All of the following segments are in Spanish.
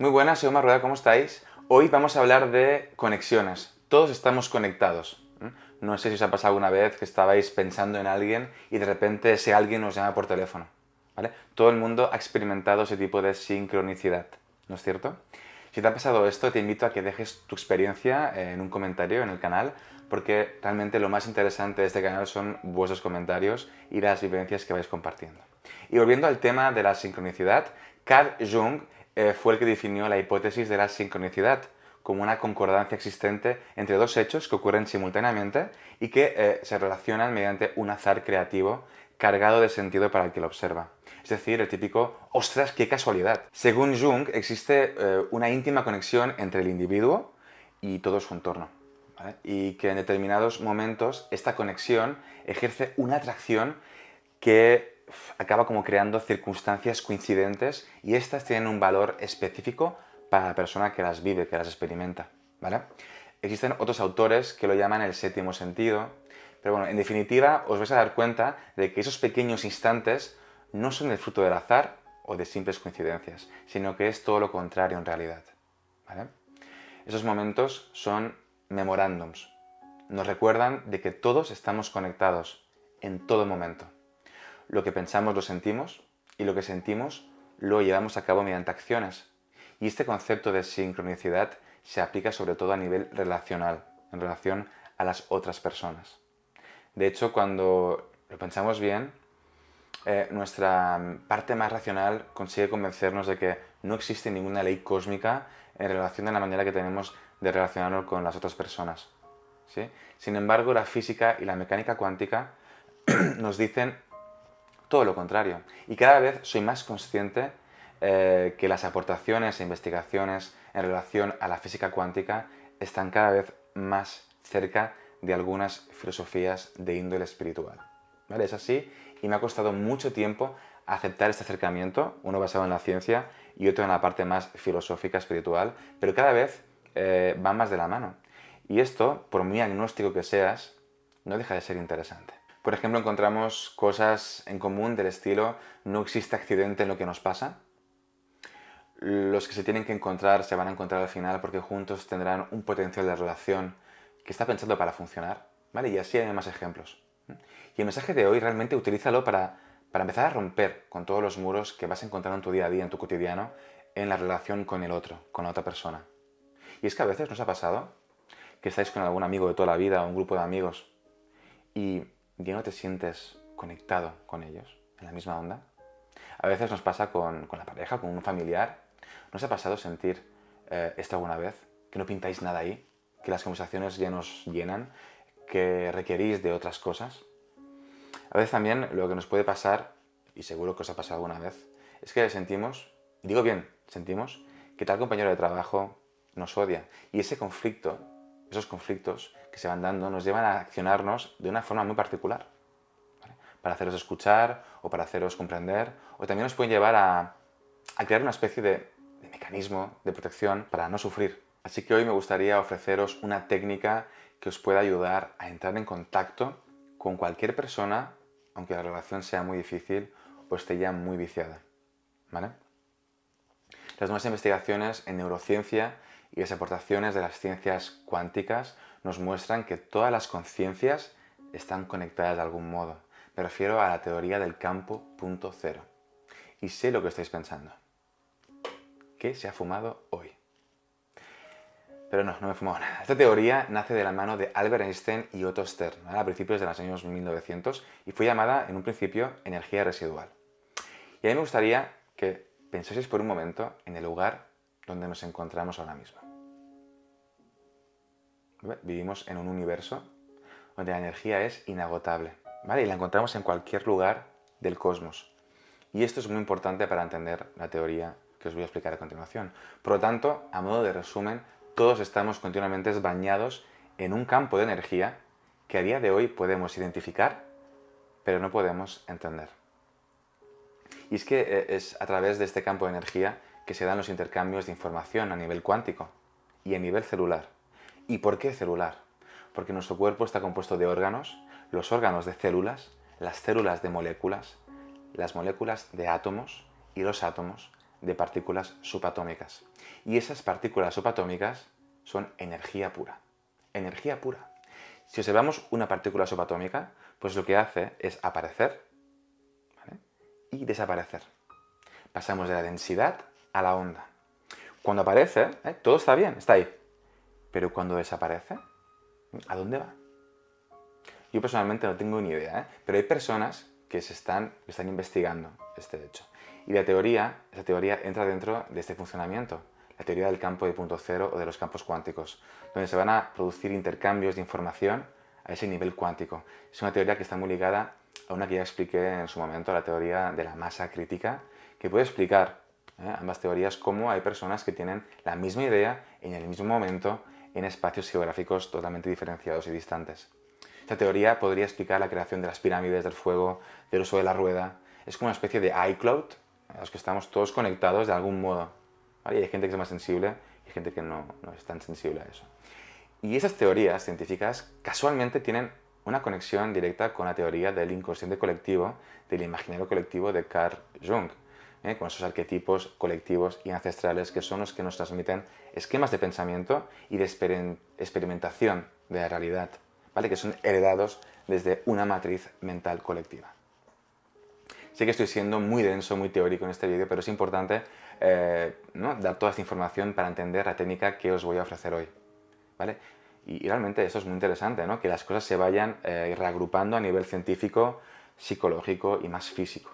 Muy buenas, soy Omar Rueda, ¿cómo estáis? Hoy vamos a hablar de conexiones. Todos estamos conectados. No sé si os ha pasado alguna vez que estabais pensando en alguien y de repente ese alguien os llama por teléfono. ¿vale? Todo el mundo ha experimentado ese tipo de sincronicidad, ¿no es cierto? Si te ha pasado esto, te invito a que dejes tu experiencia en un comentario en el canal, porque realmente lo más interesante de este canal son vuestros comentarios y las vivencias que vais compartiendo. Y volviendo al tema de la sincronicidad, Carl Jung eh, fue el que definió la hipótesis de la sincronicidad como una concordancia existente entre dos hechos que ocurren simultáneamente y que eh, se relacionan mediante un azar creativo cargado de sentido para el que lo observa. Es decir, el típico ¡ostras, qué casualidad! Según Jung, existe eh, una íntima conexión entre el individuo y todo su entorno. Y que en determinados momentos esta conexión ejerce una atracción que acaba como creando circunstancias coincidentes y estas tienen un valor específico para la persona que las vive, que las experimenta, Existen otros autores que lo llaman el séptimo sentido, pero bueno, en definitiva os vais a dar cuenta de que esos pequeños instantes no son el fruto del azar o de simples coincidencias, sino que es todo lo contrario en realidad, Esos momentos son memorándums, nos recuerdan de que todos estamos conectados en todo momento. Lo que pensamos lo sentimos y lo que sentimos lo llevamos a cabo mediante acciones. Y este concepto de sincronicidad se aplica sobre todo a nivel relacional, en relación a las otras personas. De hecho, cuando lo pensamos bien, eh, nuestra parte más racional consigue convencernos de que no existe ninguna ley cósmica en relación a la manera que tenemos de relacionarnos con las otras personas. Sin embargo, la física y la mecánica cuántica nos dicen todo lo contrario. Y cada vez soy más consciente eh, que las aportaciones e investigaciones en relación a la física cuántica están cada vez más cerca de algunas filosofías de índole espiritual. ¿Vale? Es así y me ha costado mucho tiempo aceptar este acercamiento, uno basado en la ciencia y otro en la parte más filosófica, espiritual, pero cada vez eh, van más de la mano. Y esto, por muy agnóstico que seas, no deja de ser interesante. Por ejemplo, encontramos cosas en común del estilo no existe accidente en lo que nos pasa. Los que se tienen que encontrar se van a encontrar al final porque juntos tendrán un potencial de relación que está pensado para funcionar. ¿vale? Y así hay más ejemplos. Y el mensaje de hoy realmente utilízalo para, para empezar a romper con todos los muros que vas a encontrar en tu día a día, en tu cotidiano, en la relación con el otro, con la otra persona. Y es que a veces nos ha pasado que estáis con algún amigo de toda la vida o un grupo de amigos y ya no te sientes conectado con ellos, en la misma onda. A veces nos pasa con, la pareja, con un familiar. ¿Nos ha pasado sentir eh, esto alguna vez? Que no pintáis nada ahí, que las conversaciones ya nos llenan, que requerís de otras cosas. A veces también lo que nos puede pasar, y seguro que os ha pasado alguna vez, es que sentimos, digo bien, sentimos que tal compañero de trabajo nos odia. Y ese conflicto, esos conflictos, se van dando nos llevan a accionarnos de una forma muy particular, ¿vale? para haceros escuchar o para haceros comprender, o también nos pueden llevar a, crear una especie de, de mecanismo de protección para no sufrir. Así que hoy me gustaría ofreceros una técnica que os pueda ayudar a entrar en contacto con cualquier persona, aunque la relación sea muy difícil o esté ya muy viciada. ¿Vale? Las nuevas investigaciones en neurociencia y las aportaciones de las ciencias cuánticas nos muestran que todas las conciencias están conectadas de algún modo. Me refiero a la teoría del campo punto cero. Y sé lo que estáis pensando. ¿Qué se ha fumado hoy? Pero no, no me he fumado nada. Esta teoría nace de la mano de Albert Einstein y Otto Stern a principios de los años 1900 y fue llamada en un principio energía residual. Y a mí me gustaría que pensaseis por un momento en el lugar donde nos encontramos ahora mismo. Vivimos en un universo donde la energía es inagotable, Y la encontramos en cualquier lugar del cosmos. Y esto es muy importante para entender la teoría que os voy a explicar a continuación. Por lo tanto, a modo de resumen, todos estamos continuamente bañados en un campo de energía que a día de hoy podemos identificar, pero no podemos entender. Y es que eh, es a través de este campo de energía que se dan los intercambios de información a nivel cuántico y a nivel celular. ¿Y por qué celular? Porque nuestro cuerpo está compuesto de órganos, los órganos de células, las células de moléculas, las moléculas de átomos y los átomos de partículas subatómicas. Y esas partículas subatómicas son energía pura. Energía pura. Si observamos una partícula subatómica, pues lo que hace es aparecer y desaparecer. Pasamos de la densidad a la onda. Cuando aparece, ¿eh? todo está bien, está ahí, pero cuando desaparece, ¿a dónde va? Yo personalmente no tengo ni idea, ¿eh? pero hay personas que se están, están investigando este hecho. Y la teoría, esa teoría entra dentro de este funcionamiento, la teoría del campo de punto cero o de los campos cuánticos, donde se van a producir intercambios de información a ese nivel cuántico. Es una teoría que está muy ligada a una que ya expliqué en su momento, la teoría de la masa crítica, que puede explicar ¿eh? ambas teorías cómo hay personas que tienen la misma idea en el mismo momento, en espacios geográficos totalmente diferenciados y distantes. Esta teoría podría explicar la creación de las pirámides, del fuego, del uso de la rueda. Es como una especie de iCloud, a los que estamos todos conectados de algún modo. hay gente que es más sensible y gente que no, no es tan sensible a eso. Y esas teorías científicas casualmente tienen una conexión directa con la teoría del inconsciente colectivo, del imaginario colectivo de Carl Jung. ¿eh? con esos arquetipos colectivos y ancestrales que son los que nos transmiten esquemas de pensamiento y de experimentación de la realidad, ¿vale? que son heredados desde una matriz mental colectiva. Sé que estoy siendo muy denso, muy teórico en este vídeo, pero es importante eh, dar toda esta información para entender la técnica que os voy a ofrecer hoy. ¿vale? Y, realmente eso es muy interesante, ¿no? que las cosas se vayan eh, reagrupando a nivel científico, psicológico y más físico.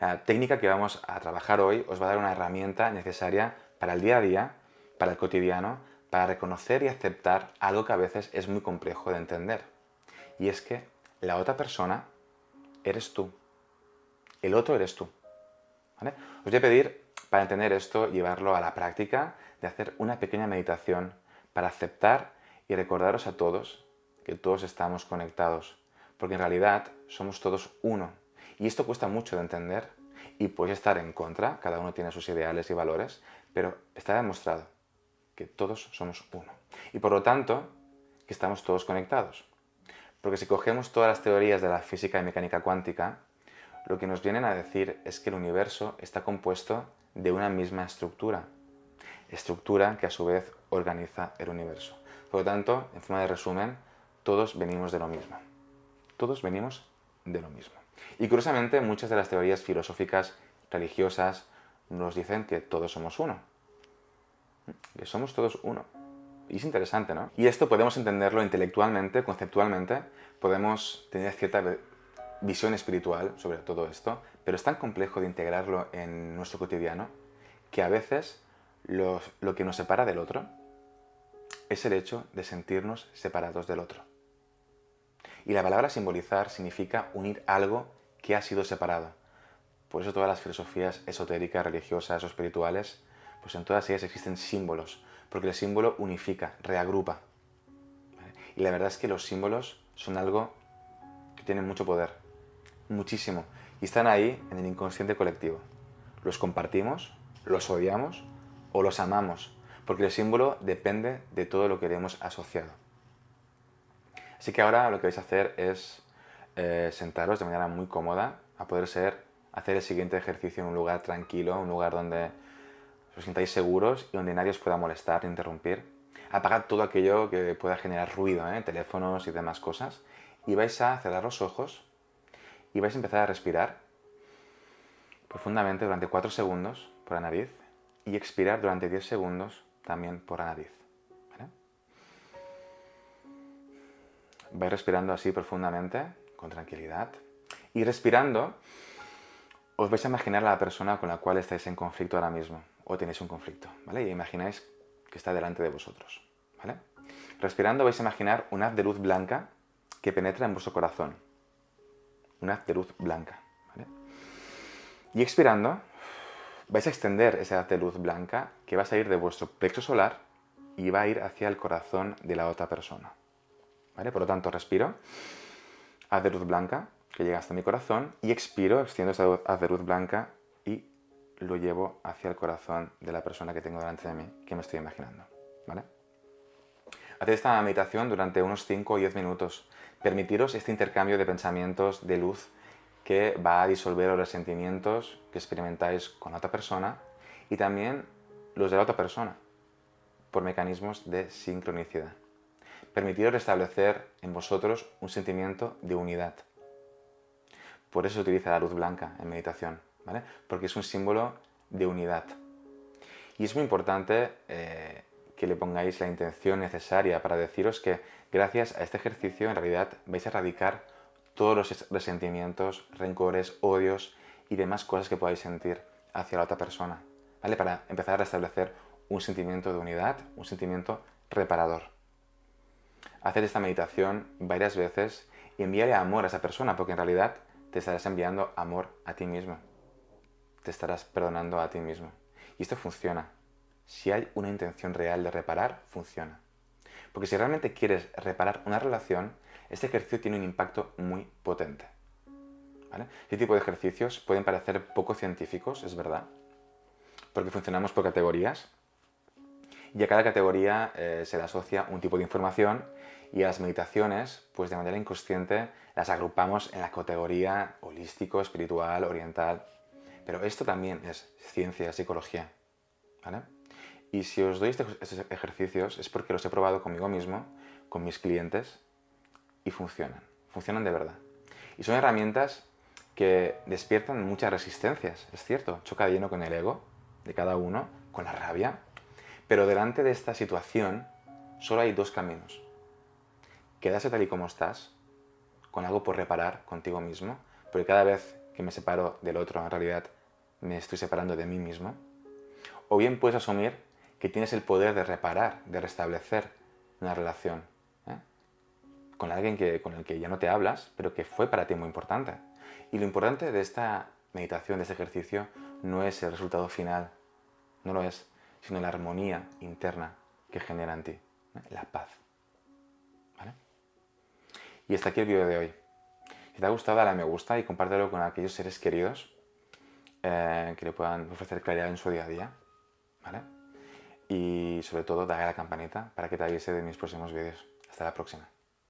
La técnica que vamos a trabajar hoy os va a dar una herramienta necesaria para el día a día, para el cotidiano, para reconocer y aceptar algo que a veces es muy complejo de entender. Y es que la otra persona eres tú. El otro eres tú. Os voy a pedir, para entender esto, llevarlo a la práctica, de hacer una pequeña meditación para aceptar y recordaros a todos que todos estamos conectados, porque en realidad somos todos uno. Y esto cuesta mucho de entender y puedes estar en contra, cada uno tiene sus ideales y valores, pero está demostrado que todos somos uno. Y por lo tanto, que estamos todos conectados. Porque si cogemos todas las teorías de la física y mecánica cuántica, lo que nos vienen a decir es que el universo está compuesto de una misma estructura. Estructura que a su vez organiza el universo. Por lo tanto, en forma de resumen, todos venimos de lo mismo. Todos venimos de lo mismo. Y curiosamente, muchas de las teorías filosóficas religiosas nos dicen que todos somos uno. Que somos todos uno. Y es interesante, ¿no? Y esto podemos entenderlo intelectualmente, conceptualmente, podemos tener cierta visión espiritual sobre todo esto, pero es tan complejo de integrarlo en nuestro cotidiano que a veces lo que nos separa del otro es el hecho de sentirnos separados del otro. Y la palabra simbolizar significa unir algo que ha sido separado. Por eso todas las filosofías esotéricas, religiosas o espirituales, pues en todas ellas existen símbolos, porque el símbolo unifica, reagrupa. Y la verdad es que los símbolos son algo que tienen mucho poder, muchísimo, y están ahí en el inconsciente colectivo. Los compartimos, los odiamos o los amamos, porque el símbolo depende de todo lo que le hemos asociado. Así que ahora lo que vais a hacer es eh, sentaros de manera muy cómoda, a poder ser hacer el siguiente ejercicio en un lugar tranquilo, un lugar donde os sintáis seguros y donde nadie os pueda molestar ni interrumpir. Apagad todo aquello que pueda generar ruido, ¿eh? teléfonos y demás cosas. Y vais a cerrar los ojos y vais a empezar a respirar profundamente durante 4 segundos por la nariz y expirar durante 10 segundos también por la nariz. Vais respirando así profundamente, con tranquilidad. Y respirando, os vais a imaginar a la persona con la cual estáis en conflicto ahora mismo, o tenéis un conflicto, ¿vale? Y imagináis que está delante de vosotros, ¿vale? Respirando vais a imaginar un haz de luz blanca que penetra en vuestro corazón. Un haz de luz blanca, ¿vale? Y expirando, vais a extender ese haz de luz blanca que va a salir de vuestro plexo solar y va a ir hacia el corazón de la otra persona. Por lo tanto, respiro, haz de luz blanca que llega hasta mi corazón y expiro, extiendo esa de luz blanca y lo llevo hacia el corazón de la persona que tengo delante de mí, que me estoy imaginando, Haced esta meditación durante unos 5 o 10 minutos. Permitiros este intercambio de pensamientos de luz que va a disolver los resentimientos que experimentáis con la otra persona y también los de la otra persona por mecanismos de sincronicidad. Permitiros restablecer en vosotros un sentimiento de unidad. Por eso se utiliza la luz blanca en meditación, ¿vale? Porque es un símbolo de unidad. Y es muy importante eh, que le pongáis la intención necesaria para deciros que gracias a este ejercicio en realidad vais a erradicar todos los resentimientos, rencores, odios y demás cosas que podáis sentir hacia la otra persona, ¿vale? Para empezar a restablecer un sentimiento de unidad, un sentimiento reparador hacer esta meditación varias veces y enviarle amor a esa persona, porque en realidad te estarás enviando amor a ti mismo. Te estarás perdonando a ti mismo. Y esto funciona. Si hay una intención real de reparar, funciona. Porque si realmente quieres reparar una relación, este ejercicio tiene un impacto muy potente. Este tipo de ejercicios pueden parecer poco científicos, es verdad, porque funcionamos por categorías y a cada categoría eh, se le asocia un tipo de información y las meditaciones, pues de manera inconsciente, las agrupamos en la categoría holístico, espiritual, oriental. Pero esto también es ciencia, psicología. Y si os doy estos ejercicios es porque los he probado conmigo mismo, con mis clientes, y funcionan. Funcionan de verdad. Y son herramientas que despiertan muchas resistencias, es cierto. Choca de lleno con el ego de cada uno, con la rabia. Pero delante de esta situación solo hay dos caminos quedarse tal y como estás, con algo por reparar contigo mismo, porque cada vez que me separo del otro, en realidad me estoy separando de mí mismo. O bien puedes asumir que tienes el poder de reparar, de restablecer una relación ¿eh? con alguien que, con el que ya no te hablas, pero que fue para ti muy importante. Y lo importante de esta meditación, de este ejercicio, no es el resultado final, no lo es, sino la armonía interna que genera en ti, ¿eh? la paz. Y hasta aquí el video de hoy. Si te ha gustado, dale a me gusta y compártelo con aquellos seres queridos eh, que le puedan ofrecer claridad en su día a día. Y sobre todo, dale a la campanita para que te avise de mis próximos vídeos. Hasta la próxima.